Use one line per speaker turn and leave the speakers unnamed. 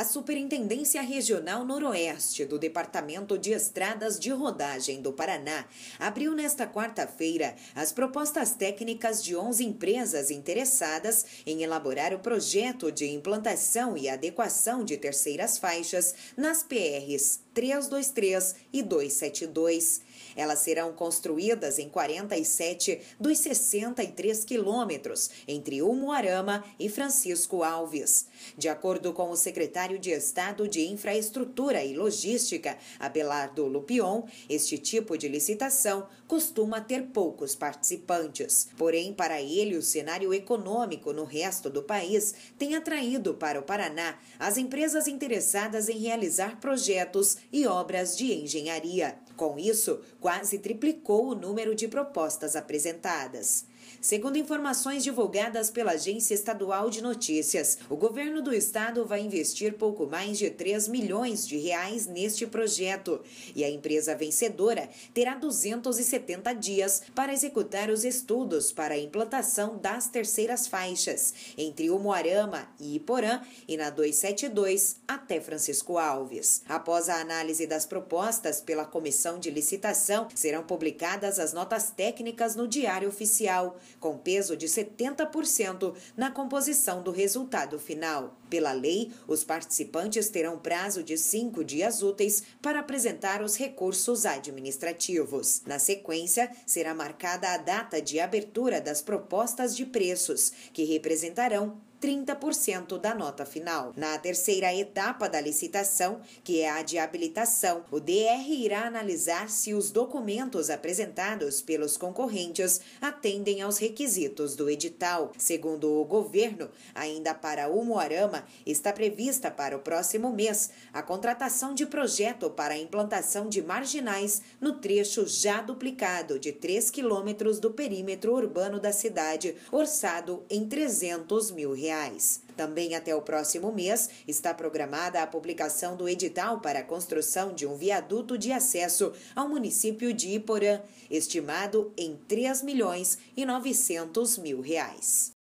a Superintendência Regional Noroeste do Departamento de Estradas de Rodagem do Paraná abriu nesta quarta-feira as propostas técnicas de 11 empresas interessadas em elaborar o projeto de implantação e adequação de terceiras faixas nas PRs 323 e 272. Elas serão construídas em 47 dos 63 quilômetros entre Umuarama e Francisco Alves. De acordo com o secretário secretário de Estado de Infraestrutura e Logística, Abelardo Lupion, este tipo de licitação costuma ter poucos participantes. Porém, para ele, o cenário econômico no resto do país tem atraído para o Paraná as empresas interessadas em realizar projetos e obras de engenharia. Com isso, quase triplicou o número de propostas apresentadas. Segundo informações divulgadas pela Agência Estadual de Notícias, o governo do estado vai investir pouco mais de 3 milhões de reais neste projeto e a empresa vencedora terá 270 dias para executar os estudos para a implantação das terceiras faixas entre Umuarama e Iporã e na 272 até Francisco Alves. Após a análise das propostas pela comissão de licitação, serão publicadas as notas técnicas no Diário Oficial com peso de 70% na composição do resultado final. Pela lei, os participantes terão prazo de cinco dias úteis para apresentar os recursos administrativos. Na sequência, será marcada a data de abertura das propostas de preços, que representarão 30% da nota final. Na terceira etapa da licitação, que é a de habilitação, o DR irá analisar se os documentos apresentados pelos concorrentes atendem aos requisitos do edital. Segundo o governo, ainda para Moarama, está prevista para o próximo mês a contratação de projeto para a implantação de marginais no trecho já duplicado de 3 quilômetros do perímetro urbano da cidade, orçado em 300 mil reais reais. Também até o próximo mês está programada a publicação do edital para a construção de um viaduto de acesso ao município de Iporã, estimado em 3 milhões e 900 mil reais.